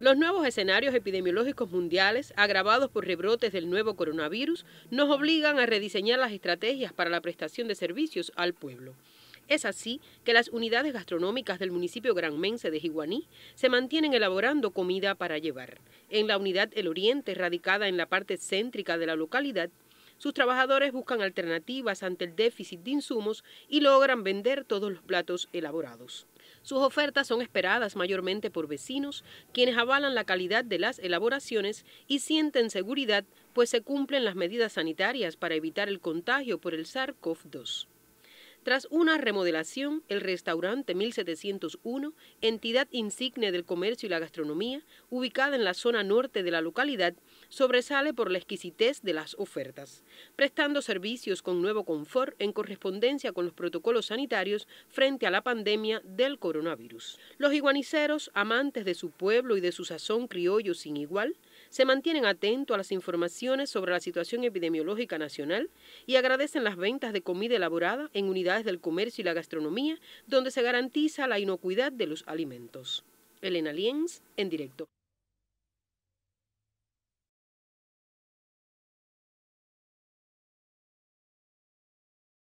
Los nuevos escenarios epidemiológicos mundiales, agravados por rebrotes del nuevo coronavirus, nos obligan a rediseñar las estrategias para la prestación de servicios al pueblo. Es así que las unidades gastronómicas del municipio granmense de Jiguaní se mantienen elaborando comida para llevar. En la unidad El Oriente, radicada en la parte céntrica de la localidad, sus trabajadores buscan alternativas ante el déficit de insumos y logran vender todos los platos elaborados. Sus ofertas son esperadas mayormente por vecinos, quienes avalan la calidad de las elaboraciones y sienten seguridad, pues se cumplen las medidas sanitarias para evitar el contagio por el SARS-CoV-2. Tras una remodelación, el restaurante 1701, entidad insigne del comercio y la gastronomía, ubicada en la zona norte de la localidad, sobresale por la exquisitez de las ofertas, prestando servicios con nuevo confort en correspondencia con los protocolos sanitarios frente a la pandemia del coronavirus. Los iguaniceros, amantes de su pueblo y de su sazón criollo sin igual, se mantienen atentos a las informaciones sobre la situación epidemiológica nacional y agradecen las ventas de comida elaborada en unidades del comercio y la gastronomía, donde se garantiza la inocuidad de los alimentos. Elena Lienz, en directo.